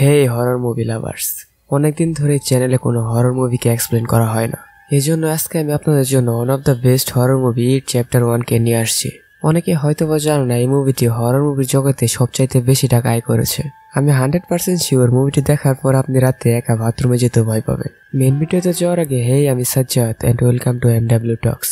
হে horror movie lovers অনেকদিন ধরে চ্যানেলে কোনো হরর মুভিকে এক্সপ্লেন করা হয় না এই জন্য আজকে আমি আপনাদের জন্য one of the best horror movie it chapter ওয়ানকে নিয়ে আসছি অনেকে হয়তো বা জানো না এই মুভিটি হরর মুভির জগতে সবচাইতে বেশি টাকা আয় করেছে আমি হান্ড্রেড পার্সেন্ট শিওর মুভিটি দেখার পর আপনি রাতে একা বাথরুমে যেতে ভয় পাবেন মেন ভিডিওতে যাওয়ার আগে হেই আমি Sajjad and welcome to M W talks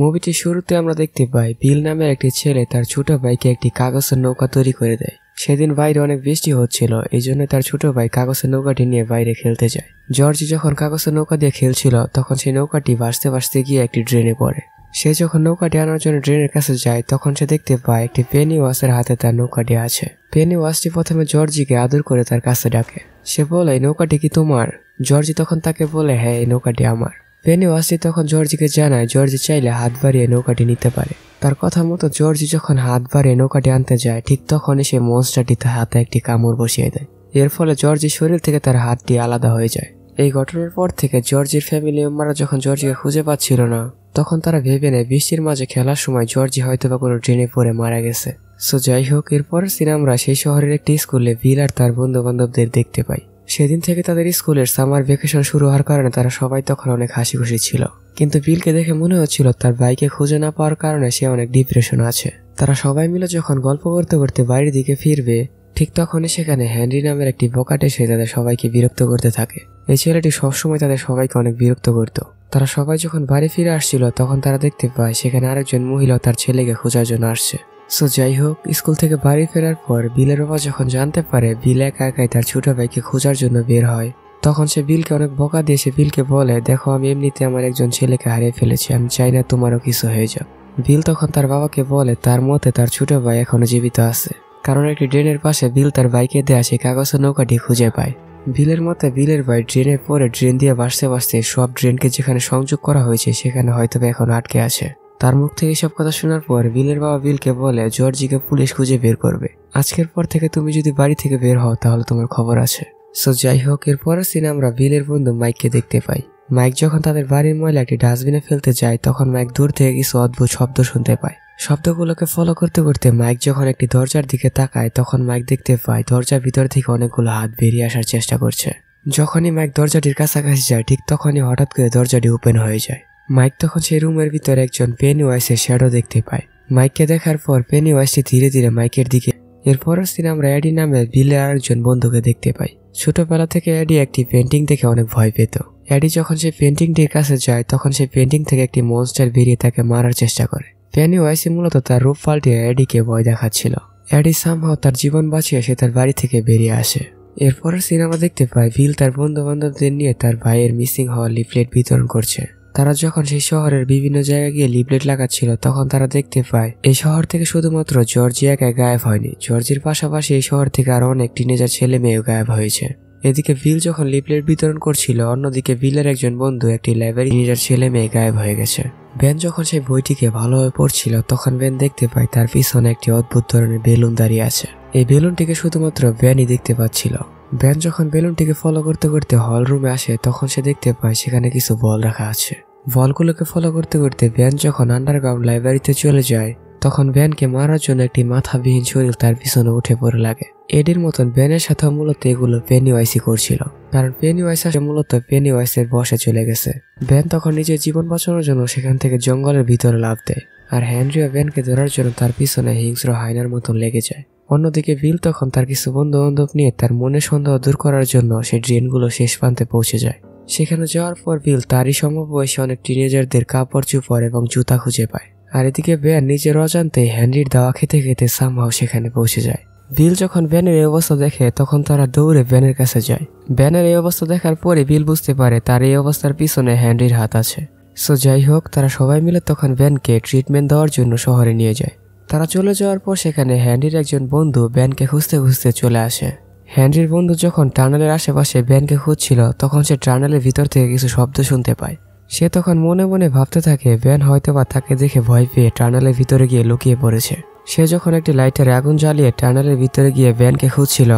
মুভিটির শুরুতে আমরা দেখতে পাই বিল নামের একটি ছেলে তার ছোট ভাইকে একটি কাগজের নৌকা তৈরি করে দেয় সেদিন বাইরে অনেক বৃষ্টি হচ্ছিল এই জন্য তার ছোট ভাই কাগজের নৌকাটি নিয়ে বাইরে খেলতে যায় জর্জি যখন কাগজের নৌকা দিয়ে খেলছিল তখন সেই নৌকাটি ভাসতে ভাসতে গিয়ে একটি ড্রেনে পড়ে সে যখন নৌকাটি আনার জন্য ড্রেনের কাছে যায় তখন সে দেখতে পায় একটি পেনি ওয়াসের হাতে তার নৌকাটি আছে পেনি ওয়াসটি প্রথমে জর্জিকে আদর করে তার কাছে ডাকে সে বলে নৌকাটি কি তোমার জর্জি তখন তাকে বলে হ্যাঁ এই নৌকাটি আমার ফেনি ওয়াসি তখন জর্জিকে জানায় জর্জি চাইলে হাত বাড়িয়ে নৌকাটি নিতে পারে তার কথা মতো জর্জি যখন হাত বাড়িয়ে নৌকাটি আনতে যায় ঠিক তখনই সে মনস্টারটি তার হাতে একটি কামড় বসিয়ে দেয় এর ফলে জর্জির শরীর থেকে তার হাতটি আলাদা হয়ে যায় এই ঘটনার পর থেকে জর্জির ফ্যামিলি মেম্বাররা যখন জর্জিকে খুঁজে পাচ্ছিল না তখন তারা ভেবে নেয় বৃষ্টির মাঝে খেলার সময় জর্জি হয়তো বা কোনো ট্রেনে পড়ে মারা গেছে সো যাই হোক এরপর সিনামরা সেই শহরের একটি স্কুলে ভিল আর তার বন্ধু বান্ধবদের দেখতে পাই সেদিন থেকে তাদের স্কুলের সামার ভ্যাকেশন শুরু হওয়ার কারণে তারা সবাই তখন অনেক হাসি খুশি ছিল কিন্তু বিলকে দেখে মনে হচ্ছিল তার বাইকে খুঁজে না পাওয়ার কারণে সে অনেক ডিপ্রেশন আছে তারা সবাই মিলে যখন গল্প করতে করতে বাড়ির দিকে ফিরবে ঠিক তখনই সেখানে হ্যান্ডি নামের একটি বকাটে সে তাদের সবাইকে বিরক্ত করতে থাকে এই ছেলেটি সবসময় তাদের সবাইকে অনেক বিরক্ত করত তারা সবাই যখন বাড়ি ফিরে আসছিল তখন তারা দেখতে পায় সেখানে আরেকজন মহিলা তার ছেলেকে খোঁজার জন্য আসছে সো যাই হোক স্কুল থেকে বাড়ি ফেরার পর বিলের বাবা যখন জানতে পারে বিল একা একাই তার ছোট ভাইকে খোঁজার জন্য বের হয় তখন সে বিলকে অনেক বকা দিয়ে সে বিলকে বলে দেখো আমি এমনিতে আমার একজন ছেলেকে হারিয়ে ফেলেছি আমি চাই না তোমারও কিছু হয়ে যাক বিল তখন তার বাবাকে বলে তার মতে তার ছোট ভাই এখনো জীবিত আছে কারণ একটি ড্রেনের পাশে বিল তার বাইকে দেয়া সেই কাগজের নৌকাটি খুঁজে পায় বিলের মতে বিলের ভাই ড্রেনে পরে ড্রেন দিয়ে বাসতে বাসতে সব ড্রেনকে যেখানে সংযোগ করা হয়েছে সেখানে হয়তো এখন আটকে আছে তার মুখ থেকে সব কথা শোনার পর বিলের বাবা বিলকে বলে জর্জিকে পুলিশ খুঁজে বের করবে আজকের পর থেকে তুমি যদি বাড়ি থেকে বের হও তাহলে তোমার খবর আছে সো যাই হোক এরপরের দিন আমরা বিলের বন্ধু মাইককে দেখতে পাই মাইক যখন তাদের বাড়ির ময়লা একটি ডাস্টবিনে ফেলতে যায় তখন মাইক দূর থেকে কিছু অদ্ভুত শব্দ শুনতে পায় শব্দগুলোকে ফলো করতে করতে মাইক যখন একটি দরজার দিকে তাকায় তখন মাইক দেখতে পায় দরজার ভিতর থেকে অনেকগুলো হাত বেরিয়ে আসার চেষ্টা করছে যখনই মাইক দরজাটির কাছাকাছি যায় ঠিক তখনই হঠাৎ করে দরজাটি ওপেন হয়ে যায় মাইক তখন সেই রুমের ভিতরে একজন পেনি ওয়াইসের শ্যাডো দেখতে পায় মাইককে দেখার পর পেনি ওয়াইসটি ধীরে ধীরে মাইকের দিকে এরপরের দিন আমরা অ্যাডি নামে বিলে আরেকজন বন্ধুকে দেখতে পাই ছোটবেলা থেকে অ্যাডি একটি পেন্টিং দেখে অনেক ভয় পেত অ্যাডি যখন সেই পেন্টিংটির কাছে যায় তখন সেই পেন্টিং থেকে একটি মনস্টার বেরিয়ে তাকে মারার চেষ্টা করে পেনি ওয়াইসি মূলত তার রূপ পাল্টিয়ে অ্যাডিকে ভয় দেখাচ্ছিল অ্যাডি সামহাও তার জীবন বাঁচিয়ে সে তার বাড়ি থেকে বেরিয়ে আসে এরপরের সিনেমা দেখতে পায় ভিল তার বন্ধু বান্ধবদের নিয়ে তার ভাইয়ের মিসিং হওয়া লিফলেট বিতরণ করছে তারা যখন সেই শহরের বিভিন্ন জায়গায় গিয়ে লিপলেট লাগাচ্ছিল তখন তারা দেখতে পায় এই শহর থেকে শুধুমাত্র জর্জি একাই গায়েব হয়নি জর্জির পাশাপাশি এই শহর থেকে আরও অনেক টিনেজার ছেলে মেয়েও গায়েব হয়েছে এদিকে ভিল যখন লিপলেট বিতরণ করছিল অন্যদিকে বিলের একজন বন্ধু একটি লাইব্রেরি নিজের ছেলে মেয়ে গায়েব হয়ে গেছে ব্যান যখন সেই বইটিকে ভালোভাবে পড়ছিল তখন ব্যান দেখতে পায় তার পিছনে একটি অদ্ভুত ধরনের বেলুন দাঁড়িয়ে আছে এই বেলুনটিকে শুধুমাত্র ব্যানই দেখতে পাচ্ছিল ব্যান যখন বেলুনটিকে ফলো করতে করতে হল রুমে আসে তখন সে দেখতে পায় সেখানে কিছু বল রাখা আছে বলগুলোকে ফলো করতে করতে ব্যান যখন আন্ডারগ্রাউন্ড লাইব্রেরিতে চলে যায় তখন ব্যানকে মারার জন্য একটি মাথাবিহীন শরীর তার পিছনে উঠে পড়ে লাগে এডির মতন ব্যানের সাথে মূলত এগুলো পেনিওয়াইসি করছিল কারণ পেনিওয়াইস আসে মূলত পেনিওয়াইসের বসে চলে গেছে ব্যান তখন নিজের জীবন বাঁচানোর জন্য সেখান থেকে জঙ্গলের ভিতরে লাভ দেয় আর হ্যানরিও ব্যানকে ধরার জন্য তার পিছনে হিংস্র হাইনার মতন লেগে যায় অন্যদিকে বিল তখন তার কিছু বন্ধু বান্ধব নিয়ে তার মনে সন্দেহ দূর করার জন্য সে ড্রেনগুলো শেষ প্রান্তে পৌঁছে যায় সেখানে যাওয়ার পর বিল তারই সমবয়সী অনেক টিনেজারদের কাপড় চুপড় এবং জুতা খুঁজে পায় আর এদিকে ব্যান নিজের অজান্তে হ্যান্ডির দাওয়া খেতে খেতে সামহাও সেখানে পৌঁছে যায় বিল যখন ব্যানের এই অবস্থা দেখে তখন তারা দৌড়ে ব্যানের কাছে যায় ব্যানের এই অবস্থা দেখার পরে বিল বুঝতে পারে তার এই অবস্থার পিছনে হ্যান্ডির হাত আছে সো যাই হোক তারা সবাই মিলে তখন ব্যানকে ট্রিটমেন্ট দেওয়ার জন্য শহরে নিয়ে যায় তারা চলে যাওয়ার পর সেখানে হ্যান্ডির একজন বন্ধু ব্যানকে খুঁজতে খুঁজতে চলে আসে হ্যান্ডির বন্ধু যখন টার্নেলের আশেপাশে ব্যানকে খুঁজছিল তখন সে টার্নেলের ভিতর থেকে কিছু শব্দ শুনতে পায় সে তখন মনে মনে ভাবতে থাকে ব্যান হয়তোবা তাকে দেখে ভয় পেয়ে টার্নেলের ভিতরে গিয়ে লুকিয়ে পড়েছে সে যখন একটি লাইটের আগুন জ্বালিয়ে টার্নেলের ভিতরে গিয়ে ব্যানকে খুঁজছিল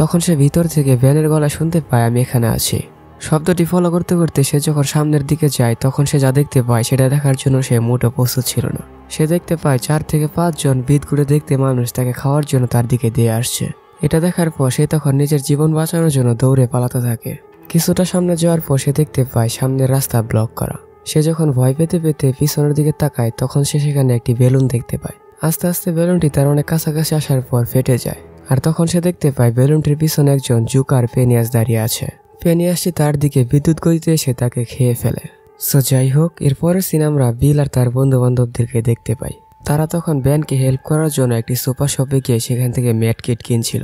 তখন সে ভিতর থেকে ব্যানের গলা শুনতে পায় আমি এখানে আছি শব্দটি ফলো করতে করতে সে যখন সামনের দিকে যায় তখন সে যা দেখতে পায় সেটা দেখার জন্য সে মোটো প্রস্তুত ছিল না সে দেখতে পায় চার থেকে পাঁচজন ভিত ঘুরে দেখতে মানুষ তাকে খাওয়ার জন্য তার দিকে দিয়ে আসছে এটা দেখার পর সে তখন নিজের জীবন বাঁচানোর জন্য দৌড়ে পালাতে থাকে কিছুটা সামনে যাওয়ার পর সে দেখতে পায় সামনের রাস্তা ব্লক করা সে যখন ভয় পেতে পেতে পিছনের দিকে তাকায় তখন সে সেখানে একটি বেলুন দেখতে পায় আস্তে আস্তে বেলুনটি তার অনেক কাছাকাছি আসার পর ফেটে যায় আর তখন সে দেখতে পায় বেলুনটির পিছনে একজন জুকার পেনিয়াস দাঁড়িয়ে আছে পেনিয়াসটি তার দিকে বিদ্যুৎ গতিতে এসে তাকে খেয়ে ফেলে সো যাই হোক এরপরে সিন বিল আর তার বন্ধু বান্ধবদেরকে দেখতে পাই তারা তখন ব্যানকে হেল্প করার জন্য একটি সুপার শপে গিয়ে সেখান থেকে ম্যাট কিট কিনছিল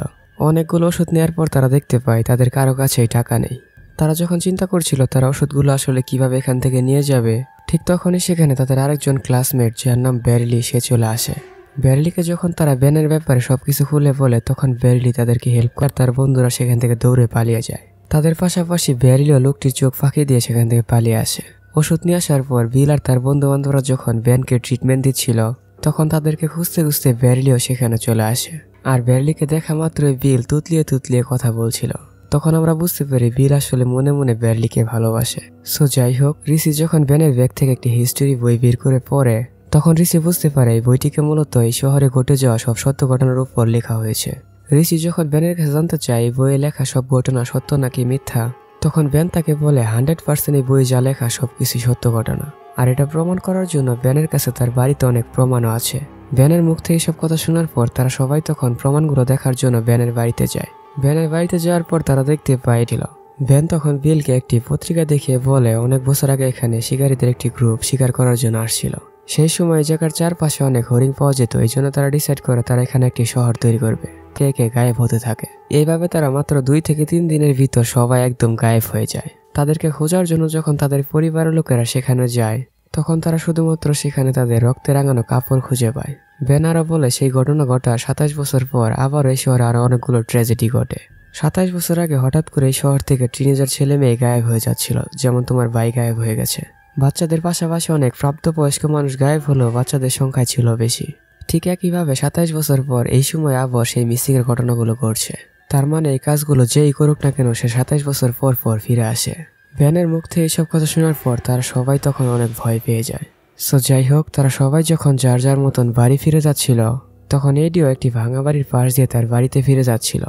অনেকগুলো ওষুধ নেওয়ার পর তারা দেখতে পায় তাদের কারো কাছেই টাকা নেই তারা যখন চিন্তা করছিল তারা ওষুধগুলো আসলে কিভাবে এখান থেকে নিয়ে যাবে ঠিক তখনই সেখানে তাদের আরেকজন ক্লাসমেট যার নাম ব্যারলি সে চলে আসে ব্যারলিকে যখন তারা ব্যানের ব্যাপারে সব কিছু খুলে বলে তখন ব্যারলি তাদেরকে হেল্প করে তার বন্ধুরা সেখান থেকে দৌড়ে পালিয়ে যায় তাদের পাশাপাশি ব্যারিলিও লোকটির চোখ ফাঁকি দিয়ে সেখান থেকে পালিয়ে আসে ওষুধ নিয়ে আসার পর বিল আর তার বন্ধুবান্ধবরা যখন ব্যানকে ট্রিটমেন্ট দিচ্ছিল তখন তাদেরকে খুঁজতে খুঁজতে ব্যারলিও সেখানে চলে আসে আর ব্যারলিকে দেখা মাত্রই বিল তুতলিয়ে তুতলিয়ে কথা বলছিল তখন আমরা বুঝতে পারি বিল আসলে মনে মনে ব্যারলিকে ভালোবাসে সো যাই হোক ঋষি যখন ব্যানের ব্যাগ থেকে একটি হিস্টোরি বই বের করে পড়ে তখন ঋষি বুঝতে পারে এই বইটিকে মূলত এই শহরে ঘটে যাওয়া সব সত্য ঘটনার উপর লেখা হয়েছে ঋষি যখন ব্যানের কাছে জানতে চায় বইয়ে লেখা সব ঘটনা সত্য নাকি মিথ্যা তখন ব্যান তাকে বলে হান্ড্রেড পার্সেন্ট এই বই যা লেখা সব কিছু সত্য ঘটনা আর এটা প্রমাণ করার জন্য ব্যানের কাছে তার বাড়িতে অনেক প্রমাণও আছে ব্যানের মুখ থেকে এসব কথা শোনার পর তারা সবাই তখন প্রমাণগুলো দেখার জন্য ব্যানের বাড়িতে যায় ব্যানের বাড়িতে যাওয়ার পর তারা দেখতে পায় দিল ব্যান তখন বিলকে একটি পত্রিকা দেখিয়ে বলে অনেক বছর আগে এখানে শিকারীদের একটি গ্রুপ শিকার করার জন্য আসছিল সেই সময় জায়গার চারপাশে অনেক হরিণ পাওয়া যেত এই জন্য তারা ডিসাইড করে তারা এখানে একটি শহর তৈরি করবে কে কে গায়েব হতে থাকে এইভাবে তারা মাত্র দুই থেকে তিন দিনের ভিতর সবাই একদম গায়েব হয়ে যায় তাদেরকে খোঁজার জন্য যখন তাদের পরিবারের লোকেরা সেখানে যায় তখন তারা শুধুমাত্র সেখানে তাদের রক্তে রাঙানো কাপড় খুঁজে পায় বেনারা বলে সেই ঘটনা ঘটার সাতাশ বছর পর আবার এই শহরে আরও অনেকগুলো ট্র্যাজেডি ঘটে সাতাশ বছর আগে হঠাৎ করে এই শহর থেকে টিনেজার ছেলে মেয়ে গায়েব হয়ে যাচ্ছিল যেমন তোমার ভাই গায়েব হয়ে গেছে বাচ্চাদের পাশাপাশি অনেক প্রাপ্তবয়স্ক মানুষ গায়েব হলেও বাচ্চাদের সংখ্যা ছিল বেশি ঠিক একইভাবে সাতাইশ বছর পর এই সময় আবার সেই মিসিংয়ের ঘটনাগুলো ঘটছে তার মানে এই কাজগুলো যেই করুক না কেন সে সাতাইশ বছর পর পর ফিরে আসে ভ্যানের মুখ থেকে এইসব কথা শোনার পর তারা সবাই তখন অনেক ভয় পেয়ে যায় সো যাই হোক তারা সবাই যখন যার যার মতন বাড়ি ফিরে যাচ্ছিল তখন এডিও একটি ভাঙা বাড়ির পাশ দিয়ে তার বাড়িতে ফিরে যাচ্ছিল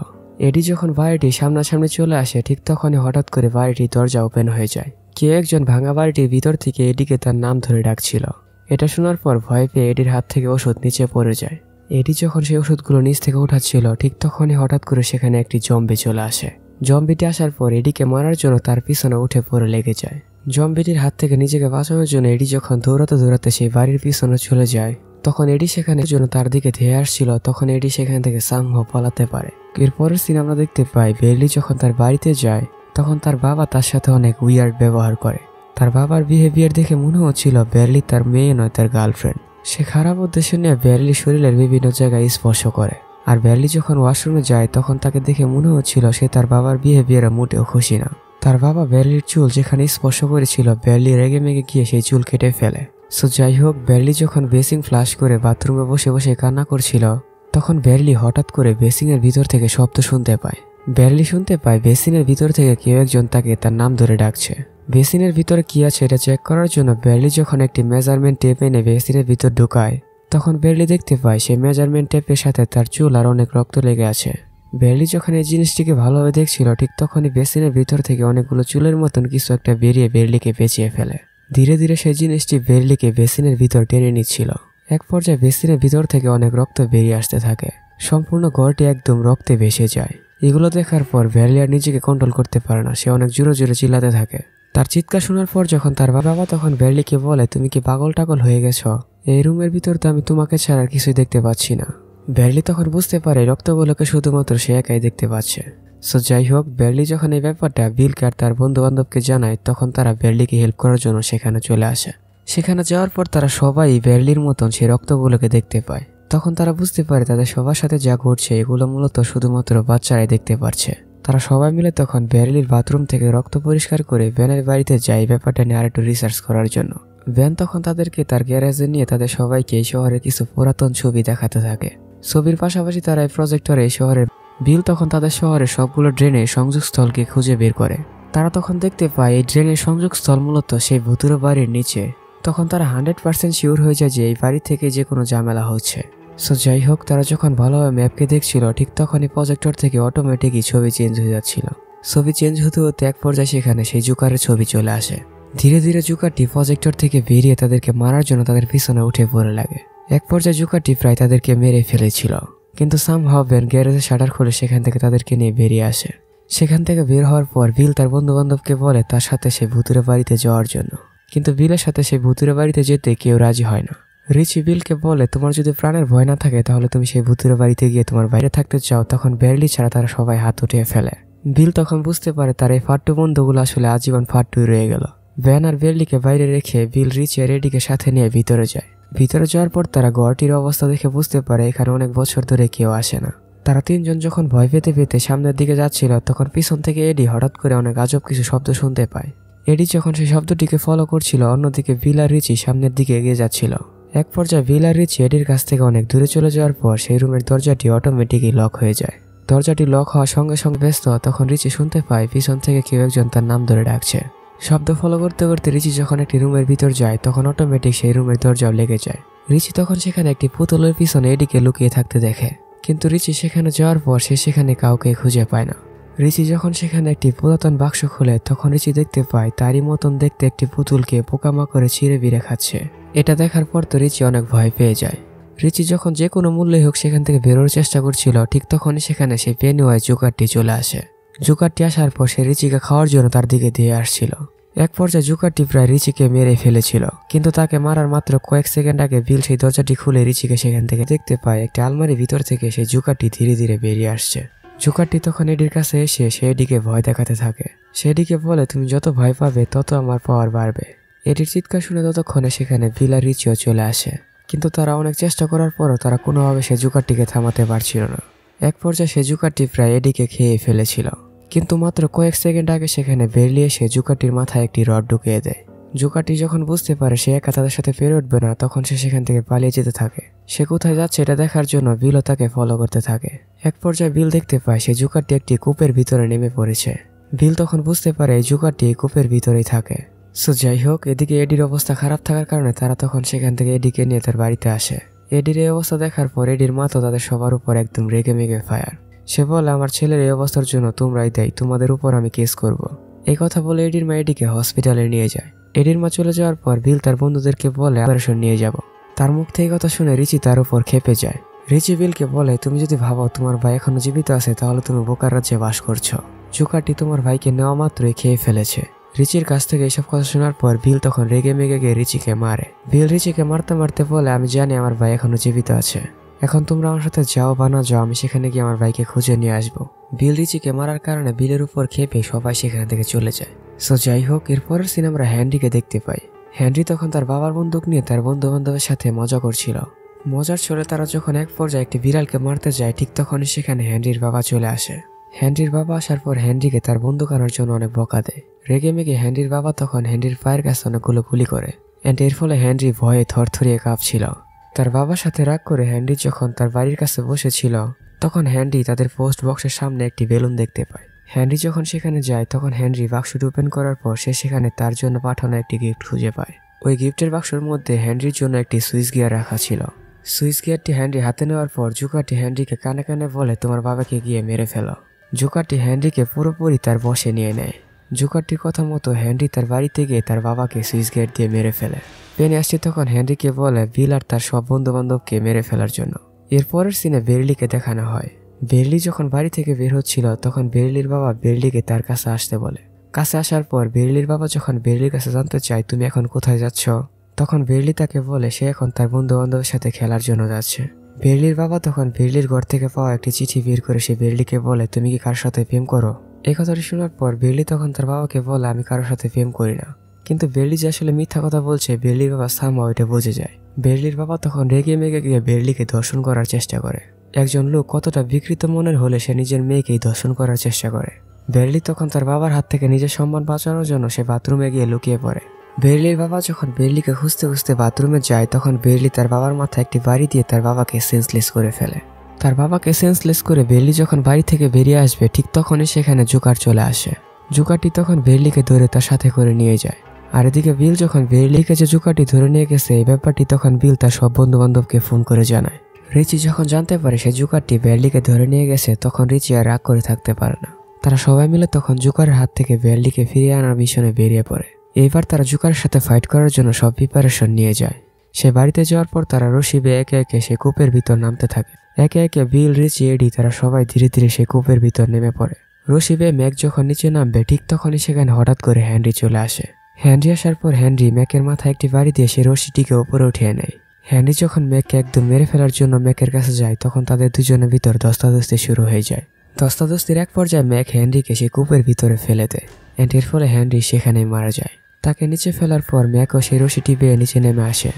এডি যখন বাড়িটি সামনাসামনি চলে আসে ঠিক তখনই হঠাৎ করে বাড়িটির দরজা ওপেন হয়ে যায় কে একজন ভাঙা বাড়িটির ভিতর থেকে এডিকে তার নাম ধরে ডাকছিল এটা শোনার পর ভয় পেয়ে এডির হাত থেকে ওষুধ নিচে পড়ে যায় এডি যখন সেই ওষুধগুলো নিচ থেকে উঠাচ্ছিল ঠিক তখনই হঠাৎ করে সেখানে একটি জম্বি চলে আসে জম্বিটি আসার পর এডিকে মারার জন্য তার পিছনে উঠে পড়ে লেগে যায় জম্বিটির হাত থেকে নিজেকে বাঁচানোর জন্য এডি যখন দৌড়াতে দৌড়াতে সেই বাড়ির পিছনে চলে যায় তখন এডি সেখানে জন্য তার দিকে ধেয়ে আসছিল তখন এডি সেখান থেকে সাংহ পালাতে পারে এরপরের সিন আমরা দেখতে পাই বেলি যখন তার বাড়িতে যায় তখন তার বাবা তার সাথে অনেক উইয়ার্ড ব্যবহার করে তার বাবার বিহেভিয়ার দেখে মনে হচ্ছিল ব্যারলি তার মেয়ে নয় তার গার্লফ্রেন্ড সে খারাপ উদ্দেশ্য নিয়ে ব্যারলি শরীরের বিভিন্ন জায়গায় স্পর্শ করে আর ব্যারলি যখন ওয়াশরুমে যায় তখন তাকে দেখে মনে হচ্ছিল সে তার বাবার বিহেভিয়ারে মোটেও খুশি না তার বাবা ব্যারলির চুল যেখানে স্পর্শ করেছিল ব্যারলি রেগে মেগে গিয়ে সেই চুল কেটে ফেলে সো যাই হোক ব্যারলি যখন বেসিং ফ্লাশ করে বাথরুমে বসে বসে কান্না করছিল তখন ব্যারলি হঠাৎ করে বেসিংয়ের ভিতর থেকে শব্দ শুনতে পায় ব্যারলি শুনতে পায় বেসিনের ভিতর থেকে কেউ একজন তাকে তার নাম ধরে ডাকছে ভেসিনের ভিতরে কী আছে এটা চেক করার জন্য ব্যারলি যখন একটি মেজারমেন্ট টেপ এনে ভেসিনের ভিতর ঢুকায় তখন ব্যার্লি দেখতে পায় সেই মেজারমেন্ট টেপের সাথে তার চুল আর অনেক রক্ত লেগে আছে ব্যার্লি যখন এই জিনিসটিকে ভালোভাবে দেখছিল ঠিক তখনই বেসিনের ভিতর থেকে অনেকগুলো চুলের মতন কিছু একটা বেরিয়ে বেরলিকে বেঁচিয়ে ফেলে ধীরে ধীরে সেই জিনিসটি বেরলিকে বেসিনের ভিতর টেনে নিচ্ছিল এক পর্যায়ে বেসিনের ভিতর থেকে অনেক রক্ত বেরিয়ে আসতে থাকে সম্পূর্ণ ঘরটি একদম রক্তে ভেসে যায় এগুলো দেখার পর আর নিজেকে কন্ট্রোল করতে পারে না সে অনেক জোরে জোরে চিল্লাতে থাকে তার চিৎকার শোনার পর যখন তার বাবা তখন ব্যার্লিকে বলে তুমি কি পাগল টাগল হয়ে গেছ এই রুমের ভিতর তো আমি তোমাকে ছাড়া কিছুই দেখতে পাচ্ছি না ব্যার্লি তখন বুঝতে পারে রক্তগুলোকে শুধুমাত্র সে একাই দেখতে পাচ্ছে সো যাই হোক ব্যার্লি যখন এই ব্যাপারটা বিলকে আর তার বন্ধু বান্ধবকে জানায় তখন তারা ব্যার্লিকে হেল্প করার জন্য সেখানে চলে আসে সেখানে যাওয়ার পর তারা সবাই ব্যার্লির মতন সেই রক্তগুলোকে দেখতে পায় তখন তারা বুঝতে পারে তাদের সবার সাথে যা ঘটছে এগুলো মূলত শুধুমাত্র বাচ্চারাই দেখতে পারছে তারা সবাই মিলে তখন ব্যারেলির বাথরুম থেকে রক্ত পরিষ্কার করে ভ্যানের বাড়িতে যায় ব্যাপারটা নিয়ে আরেকটু রিসার্চ করার জন্য ভ্যান তখন তাদেরকে তার গ্যারেজে নিয়ে তাদের সবাইকে শহরের কিছু পুরাতন ছবি দেখাতে থাকে ছবির পাশাপাশি তারা এই প্রজেক্টরে শহরের বিল তখন তাদের শহরের সবগুলো ড্রেনের সংযোগস্থলকে খুঁজে বের করে তারা তখন দেখতে পায় এই ড্রেনের সংযোগস্থল মূলত সেই ভুতুরো বাড়ির নিচে তখন তারা হান্ড্রেড পার্সেন্ট শিওর হয়ে যায় যে এই বাড়ি থেকে যে কোনো ঝামেলা হচ্ছে সো যাই হোক তারা যখন ভালোভাবে ম্যাপকে দেখছিল ঠিক তখনই প্রজেক্টর থেকে অটোমেটিকই ছবি চেঞ্জ হয়ে যাচ্ছিল ছবি চেঞ্জ হতে হতে এক পর্যায়ে সেখানে সেই জুকারের ছবি চলে আসে ধীরে ধীরে জুকারটি প্রজেক্টর থেকে বেরিয়ে তাদেরকে মারার জন্য তাদের পিছনে উঠে পড়ে লাগে এক পর্যায়ে জুকারটি প্রায় তাদেরকে মেরে ফেলেছিল কিন্তু সাম হাবেন গ্যারেজের শাটার খুলে সেখান থেকে তাদেরকে নিয়ে বেরিয়ে আসে সেখান থেকে বের হওয়ার পর বিল তার বন্ধুবান্ধবকে বলে তার সাথে সে ভুতুরে বাড়িতে যাওয়ার জন্য কিন্তু বিলের সাথে সে ভুতুরে বাড়িতে যেতে কেউ রাজি হয় না রিচি বিলকে বলে তোমার যদি প্রাণের ভয় না থাকে তাহলে তুমি সেই ভূতুরে বাড়িতে গিয়ে তোমার বাইরে থাকতে চাও তখন ব্যারলি ছাড়া তারা সবাই হাত উঠিয়ে ফেলে বিল তখন বুঝতে পারে তার এই ফাট্টু বন্ধুগুলো আসলে আজীবন ফাট্টুই রয়ে গেল ভ্যান আর বেরলিকে বাইরে রেখে বিল রিচি আর রেডিকে সাথে নিয়ে ভিতরে যায় ভিতরে যাওয়ার পর তারা গড়টির অবস্থা দেখে বুঝতে পারে এখানে অনেক বছর ধরে কেউ আসে না তারা তিনজন যখন ভয় পেতে পেতে সামনের দিকে যাচ্ছিল তখন পিছন থেকে এডি হঠাৎ করে অনেক আজব কিছু শব্দ শুনতে পায় এডি যখন সেই শব্দটিকে ফলো করছিল অন্যদিকে বিল আর রিচি সামনের দিকে এগিয়ে যাচ্ছিল এক পর্যায়ে আর রিচি এডির কাছ থেকে অনেক দূরে চলে যাওয়ার পর সেই রুমের দরজাটি অটোমেটিকই লক হয়ে যায় দরজাটি লক হওয়ার সঙ্গে সঙ্গে ব্যস্ত তখন রিচি শুনতে পায় পিছন থেকে কেউ একজন তার নাম ধরে ডাকছে শব্দ ফলো করতে করতে রিচি যখন একটি রুমের ভিতর যায় তখন অটোমেটিক সেই রুমের দরজাও লেগে যায় রিচি তখন সেখানে একটি পুতুলের পিছনে এডিকে লুকিয়ে থাকতে দেখে কিন্তু রিচি সেখানে যাওয়ার পর সে সেখানে কাউকে খুঁজে পায় না রিচি যখন সেখানে একটি পুরাতন বাক্স খোলে তখন রিচি দেখতে পায় তারই মতন দেখতে একটি পুতুলকে পোকামাকড়ে ছিঁড়ে বিড়ে খাচ্ছে এটা দেখার পর তো রিচি অনেক ভয় পেয়ে যায় রিচি যখন যে কোনো মূল্যে হোক সেখান থেকে বেরোর চেষ্টা করছিল ঠিক তখনই সেখানে সেই পেনুয়ায় জুকারটি চলে আসে জুকারটি আসার পর সে রিচিকে খাওয়ার জন্য তার দিকে দিয়ে আসছিল এক পর্যায়ে জুকারটি প্রায় রিচিকে মেরে ফেলেছিল কিন্তু তাকে মারার মাত্র কয়েক সেকেন্ড আগে বিল সেই দরজাটি খুলে রিচিকে সেখান থেকে দেখতে পায় একটি আলমারির ভিতর থেকে সেই জুকারটি ধীরে ধীরে বেরিয়ে আসছে জুকারটি তখন এডির কাছে এসে সেডিকে ভয় দেখাতে থাকে সেডিকে বলে তুমি যত ভয় পাবে তত আমার পাওয়ার বাড়বে এটির চিৎকার শুনে ততক্ষণে সেখানে ভিলা রিচিও চলে আসে কিন্তু তারা অনেক চেষ্টা করার পরও তারা কোনোভাবে সে জুকারটিকে থামাতে পারছিল না এক পর্যায়ে সে জুকারটি প্রায় এডিকে খেয়ে ফেলেছিল কিন্তু মাত্র কয়েক সেকেন্ড আগে সেখানে বেরিয়ে সে জুকারটির মাথায় একটি রড ঢুকিয়ে দেয় জুকাটি যখন বুঝতে পারে সে একা তাদের সাথে ফেরে উঠবে না তখন সে সেখান থেকে পালিয়ে যেতে থাকে সে কোথায় যাচ্ছে এটা দেখার জন্য বিলও তাকে ফলো করতে থাকে এক পর্যায়ে বিল দেখতে পায় সে জুকারটি একটি কূপের ভিতরে নেমে পড়েছে বিল তখন বুঝতে পারে এই জুকারটি কূপের ভিতরেই থাকে সো যাই হোক এদিকে এডির অবস্থা খারাপ থাকার কারণে তারা তখন সেখান থেকে এডিকে নিয়ে তার বাড়িতে আসে এডির এই অবস্থা দেখার পর এডির মা তো তাদের সবার উপর একদম রেগে মেগে ফায়ার সে বলে আমার ছেলের এই অবস্থার জন্য তোমরাই দেয় তোমাদের উপর আমি কেস করব। এই কথা বলে এডির মা এডিকে হসপিটালে নিয়ে যায় এডির মা চলে যাওয়ার পর বিল তার বন্ধুদেরকে বলে অপারেশন নিয়ে যাব তার মুখ থেকে কথা শুনে রিচি তার উপর খেপে যায় রিচি বিলকে বলে তুমি যদি ভাবো তোমার ভাই এখনো জীবিত আছে তাহলে তুমি বোকার রাজ্যে বাস করছো জোকারটি তোমার ভাইকে নেওয়া মাত্রই খেয়ে ফেলেছে রিচির কাছ থেকে এসব কথা শোনার পর ভিল তখন রেগে মেগে গিয়ে রিচিকে মারে ভিল রিচিকে মারতে মারতে বলে আমি জানি আমার ভাই এখনও জীবিত আছে এখন তোমরা আমার সাথে যাও বা না যাও আমি সেখানে গিয়ে আমার ভাইকে খুঁজে নিয়ে আসবো বিল রিচিকে মারার কারণে বিলের উপর খেপে সবাই সেখান থেকে চলে যায় সো যাই হোক এরপরের সিন আমরা হ্যান্ডিকে দেখতে পাই হ্যান্ডি তখন তার বাবার বন্দুক নিয়ে তার বন্ধু বান্ধবের সাথে মজা করছিল মজার ছলে তারা যখন এক পর্যায়ে একটি বিড়ালকে মারতে যায় ঠিক তখনই সেখানে হ্যান্ডির বাবা চলে আসে হ্যান্ডির বাবা আসার পর হ্যান্ডিকে তার বন্দুক আনার জন্য অনেক বকা দেয় রেগে মেগে হ্যান্ডির বাবা তখন হ্যান্ডির পায়ের কাছে অনেকগুলো গুলি করে অ্যান্ড এর ফলে হ্যান্ডি ভয়ে থরথরিয়ে কাঁপছিল তার বাবার সাথে রাগ করে হ্যান্ডি যখন তার বাড়ির কাছে বসেছিল তখন হ্যান্ডি তাদের পোস্ট বক্সের সামনে একটি বেলুন দেখতে পায় হ্যান্ডি যখন সেখানে যায় তখন হ্যান্ডি বাক্সটি ওপেন করার পর সে সেখানে তার জন্য পাঠানো একটি গিফট খুঁজে পায় ওই গিফটের বাক্সের মধ্যে হ্যান্ডির জন্য একটি সুইচ গিয়ার রাখা ছিল সুইচ গিয়ারটি হ্যান্ডি হাতে নেওয়ার পর জুকাটি হ্যান্ডিকে কানে কানে বলে তোমার বাবাকে গিয়ে মেরে ফেলো জোকারটি হ্যান্ডিকে পুরোপুরি তার বসে নিয়ে নেয় জোকারটির কথা মতো হ্যান্ডি তার বাড়িতে গিয়ে তার বাবাকে সুইচ গেট দিয়ে মেরে ফেলে পেনে আসছে তখন হ্যান্ডিকে বলে বিল আর তার সব বন্ধুবান্ধবকে মেরে ফেলার জন্য এরপরের সিনে বেরলিকে দেখানো হয় বেরলি যখন বাড়ি থেকে বের হচ্ছিল তখন বেরলির বাবা বেরলিকে তার কাছে আসতে বলে কাছে আসার পর বেরলির বাবা যখন বেরলির কাছে জানতে চায় তুমি এখন কোথায় যাচ্ছ তখন বেরলি তাকে বলে সে এখন তার বন্ধু বান্ধবের সাথে খেলার জন্য যাচ্ছে বেরলির বাবা তখন বেরলির ঘর থেকে পাওয়া একটি চিঠি বের করে সে বেরলিকে বলে তুমি কি কার সাথে প্রেম করো এই কথাটি শোনার পর বেরলি তখন তার বাবাকে বলে আমি কারোর সাথে প্রেম করি না কিন্তু বেরলি যে আসলে মিথ্যা কথা বলছে বেরলির বাবা সামা ওইটা বোঝে যায় বেরলির বাবা তখন রেগে মেগে গিয়ে বেরলিকে দর্শন করার চেষ্টা করে একজন লোক কতটা বিকৃত মনের হলে সে নিজের মেয়েকেই ধর্ষণ করার চেষ্টা করে বেরলি তখন তার বাবার হাত থেকে নিজের সম্মান বাঁচানোর জন্য সে বাথরুমে গিয়ে লুকিয়ে পড়ে বেরলির বাবা যখন বেরলিকে খুঁজতে খুঁজতে বাথরুমে যায় তখন বেরলি তার বাবার মাথায় একটি বাড়ি দিয়ে তার বাবাকে সেন্সলেস করে ফেলে তার বাবাকে সেন্সলেস করে বেরলি যখন বাড়ি থেকে বেরিয়ে আসবে ঠিক তখনই সেখানে জোকার চলে আসে জোকারটি তখন বেরলিকে ধরে তার সাথে করে নিয়ে যায় আর এদিকে বিল যখন বেরলিকে যে জোকারটি ধরে নিয়ে গেছে এই ব্যাপারটি তখন বিল তার সব বন্ধুবান্ধবকে ফোন করে জানায় রিচি যখন জানতে পারে সে জোকারটি বেরলিকে ধরে নিয়ে গেছে তখন রিচি আর রাগ করে থাকতে পারে না তারা সবাই মিলে তখন জোকারের হাত থেকে বেরলিকে ফিরিয়ে আনার মিশনে বেরিয়ে পড়ে এইবার তারা জুকার সাথে ফাইট করার জন্য সব প্রিপারেশন নিয়ে যায় সে বাড়িতে যাওয়ার পর তারা রশিবে একে একে সে কূপের ভিতর নামতে থাকে একে একে বিল রিচ এডি তারা সবাই ধীরে ধীরে সে কূপের ভিতর নেমে পড়ে রশিবে ম্যাক যখন নিচে নামবে ঠিক তখনই সেখানে হঠাৎ করে হ্যান্ড্রি চলে আসে হ্যান্ড্রি আসার পর হ্যান্ড্রি ম্যাকের মাথায় একটি বাড়ি দিয়ে সে রশিটিকে ওপরে উঠিয়ে নেয় হ্যান্ডি যখন ম্যাককে একদম মেরে ফেলার জন্য ম্যাকের কাছে যায় তখন তাদের দুজনের ভিতর দস্তাদস্তি শুরু হয়ে যায় দস্তাদস্তির এক পর্যায়ে ম্যাক হ্যান্ডিকে সে কূপের ভিতরে ফেলে দেয় অ্যান্ড এর ফলে হ্যান্ডি সেখানেই মারা যায় তাকে নিচে ফেলার পর ম্যাকও সেই রশিটি বেয়ে নিচে নেমে আসে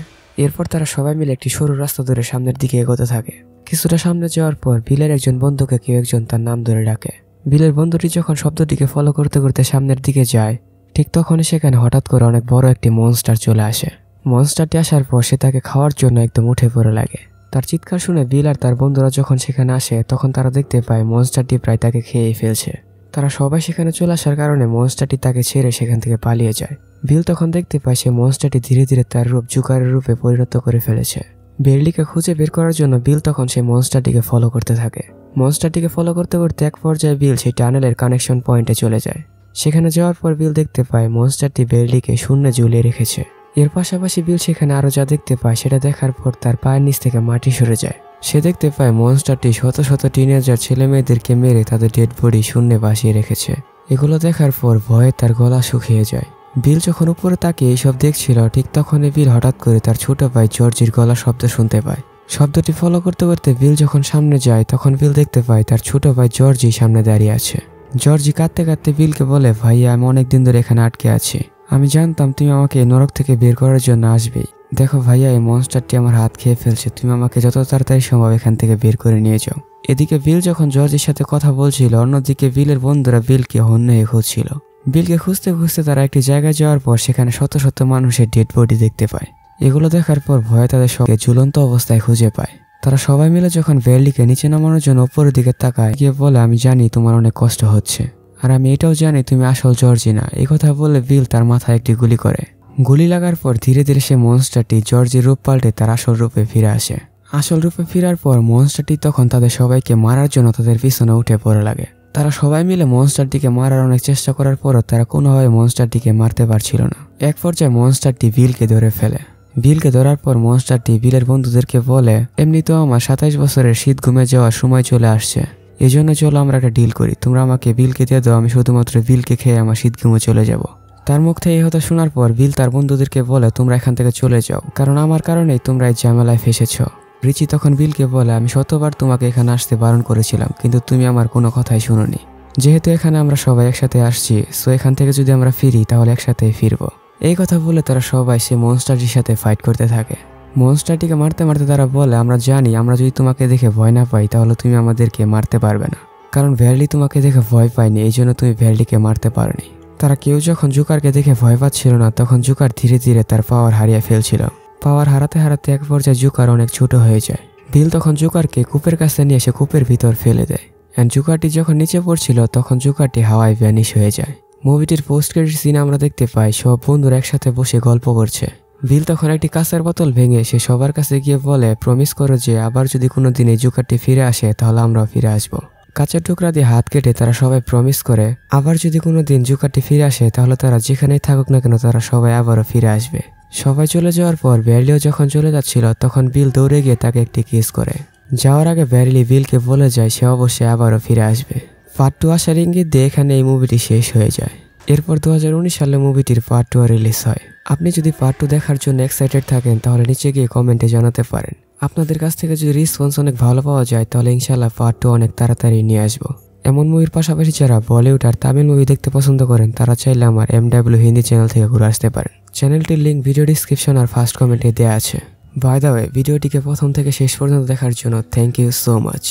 এরপর তারা সবাই মিলে একটি সরু রাস্তা ধরে সামনের দিকে এগোতে থাকে কিছুটা সামনে যাওয়ার পর বিলের একজন বন্ধুকে কেউ একজন তার নাম ধরে ডাকে বিলের বন্ধুটি যখন শব্দটিকে ফলো করতে করতে সামনের দিকে যায় ঠিক তখনই সেখানে হঠাৎ করে অনেক বড় একটি মনস্টার চলে আসে মনস্টারটি আসার পর সে তাকে খাওয়ার জন্য একদম উঠে পড়ে লাগে তার চিৎকার শুনে বিল আর তার বন্ধুরা যখন সেখানে আসে তখন তারা দেখতে পায় মনস্টারটি প্রায় তাকে খেয়েই ফেলছে তারা সবাই সেখানে চলে আসার কারণে মনস্টারটি তাকে ছেড়ে সেখান থেকে পালিয়ে যায় বিল তখন দেখতে পায় সে মনস্টারটি ধীরে ধীরে তার রূপ জুকারের রূপে পরিণত করে ফেলেছে বেরলিকে খুঁজে বের করার জন্য বিল তখন সেই মনস্টারটিকে ফলো করতে থাকে মনস্টারটিকে ফলো করতে করতে এক পর্যায়ে বিল সেই টানেলের কানেকশন পয়েন্টে চলে যায় সেখানে যাওয়ার পর বিল দেখতে পায় মনস্টারটি বেরলিকে শূন্য ঝুলিয়ে রেখেছে এর পাশাপাশি বিল সেখানে আরও যা দেখতে পায় সেটা দেখার পর তার পায়ের নিচ থেকে মাটি সরে যায় সে দেখতে পায় মনস্টারটি শত শত টিনেজার ছেলে মেয়েদেরকে মেরে তাদের ডেড বডি শূন্যে বাসিয়ে রেখেছে এগুলো দেখার পর ভয়ে তার গলা শুকিয়ে যায় বিল যখন উপরে তাকে এইসব দেখছিল ঠিক তখনই বিল হঠাৎ করে তার ছোট ভাই জর্জির গলা শব্দ শুনতে পায় শব্দটি ফলো করতে করতে বিল যখন সামনে যায় তখন বিল দেখতে পায় তার ছোট ভাই জর্জি সামনে দাঁড়িয়ে আছে জর্জি কাঁদতে কাঁদতে বিলকে বলে ভাইয়া আমি অনেকদিন ধরে এখানে আটকে আছি আমি জানতাম তুমি আমাকে নরক থেকে বের করার জন্য আসবেই দেখো ভাইয়া এই মনস্টারটি আমার হাত খেয়ে ফেলছে তুমি আমাকে যত তাড়াতাড়ি সম্ভব এখান থেকে বের করে নিয়ে যাও এদিকে বিল যখন জর্জির সাথে কথা বলছিল অন্যদিকে বিলের বন্ধুরা বিলকে হয়ে খুঁজছিল বিলকে খুঁজতে খুঁজতে তারা একটি জায়গায় যাওয়ার পর সেখানে শত শত মানুষের ডেড বডি দেখতে পায় এগুলো দেখার পর ভয়ে তাদের সবকে ঝুলন্ত অবস্থায় খুঁজে পায় তারা সবাই মিলে যখন ভ্যালিকে নিচে নামানোর জন্য ওপরের দিকে তাকায় গিয়ে বলে আমি জানি তোমার অনেক কষ্ট হচ্ছে আর আমি এটাও জানি তুমি আসল জর্জিনা এই কথা বলে বিল তার মাথায় একটি গুলি করে গুলি লাগার পর ধীরে ধীরে সে মনস্টারটি জর্জির রূপ পাল্টে তার আসল রূপে ফিরে আসে আসল রূপে ফেরার পর মনস্টারটি তখন তাদের সবাইকে মারার জন্য তাদের পিছনে উঠে পড়ে লাগে তারা সবাই মিলে মনস্টারটিকে মারার অনেক চেষ্টা করার পরও তারা কোনোভাবে মনস্টারটিকে মারতে পারছিল না এক পর্যায়ে মনস্টারটি বিলকে ধরে ফেলে বিলকে ধরার পর মনস্টারটি বিলের বন্ধুদেরকে বলে এমনি তো আমার সাতাইশ বছরের শীত ঘুমে যাওয়ার সময় চলে আসছে এই জন্য চলো আমরা একটা ডিল করি তোমরা আমাকে বিলকে দিয়ে দাও আমি শুধুমাত্র বিলকে খেয়ে আমার শীত ঘুমে চলে যাব তার মুখ থেকে এই কথা শোনার পর বিল তার বন্ধুদেরকে বলে তোমরা এখান থেকে চলে যাও কারণ আমার কারণেই তোমরা এই ঝামেলায় ফেসেছো রিচি তখন বিলকে বলে আমি শতবার তোমাকে এখানে আসতে বারণ করেছিলাম কিন্তু তুমি আমার কোনো কথাই শুনোনি যেহেতু এখানে আমরা সবাই একসাথে আসছি সো এখান থেকে যদি আমরা ফিরি তাহলে একসাথে ফিরব এই কথা বলে তারা সবাই সে মনস্টারটির সাথে ফাইট করতে থাকে মনস্টারটিকে মারতে মারতে তারা বলে আমরা জানি আমরা যদি তোমাকে দেখে ভয় না পাই তাহলে তুমি আমাদেরকে মারতে পারবে না কারণ ভ্যালি তোমাকে দেখে ভয় পায়নি এই জন্য তুমি ভ্যালিকে মারতে পারনি তারা কেউ যখন জুকারকে দেখে ভয় পাচ্ছিল না তখন জুকার ধীরে ধীরে তার পাওয়ার হারিয়ে ফেলছিল পাওয়ার হারাতে হারাতে এক পর্যায়ে জুকার অনেক ছোট হয়ে যায় বিল তখন জুকারকে কূপের কাছে নিয়ে এসে কূপের ভিতর ফেলে দেয় অ্যান্ড জুকারটি যখন নিচে পড়ছিল তখন জুকারটি হাওয়ায় ভ্যানিশ হয়ে যায় মুভিটির পোস্ট ক্রেডিট সিনে আমরা দেখতে পাই সব বন্ধুরা একসাথে বসে গল্প করছে বিল তখন একটি কাঁচের বোতল ভেঙে সে সবার কাছে গিয়ে বলে প্রমিস করো যে আবার যদি কোনো দিন এই জুকারটি ফিরে আসে তাহলে আমরাও ফিরে আসব। কাঁচের টুকরা দিয়ে হাত কেটে তারা সবাই প্রমিস করে আবার যদি কোনো দিন জুকারটি ফিরে আসে তাহলে তারা যেখানেই থাকুক না কেন তারা সবাই আবারও ফিরে আসবে সবাই চলে যাওয়ার পর ব্যারিলিও যখন চলে যাচ্ছিল তখন বিল দৌড়ে গিয়ে তাকে একটি কিস করে যাওয়ার আগে ব্যারিলি বিলকে বলে যায় সে অবশ্যই আবারও ফিরে আসবে পার্ট টু আসার ইঙ্গিত দিয়ে এখানে এই মুভিটি শেষ হয়ে যায় এরপর দু সালে মুভিটির পার্ট টু রিলিজ হয় আপনি যদি পার্ট টু দেখার জন্য এক্সাইটেড থাকেন তাহলে নিচে গিয়ে কমেন্টে জানাতে পারেন আপনাদের কাছ থেকে যদি রিসপন্স অনেক ভালো পাওয়া যায় তাহলে ইনশাল্লাহ পার্ট টু অনেক তাড়াতাড়ি নিয়ে আসবো এমন মুভির পাশাপাশি যারা বলিউড আর তামিল মুভি দেখতে পছন্দ করেন তারা চাইলে আমার এম হিন্দি চ্যানেল থেকে ঘুরে আসতে পারেন চ্যানেলটির লিঙ্ক ভিডিও ডিসক্রিপশন আর ফার্স্ট কমেন্টে দেওয়া আছে বাই দা ওয়ে ভিডিওটিকে প্রথম থেকে শেষ পর্যন্ত দেখার জন্য থ্যাংক ইউ সো মাচ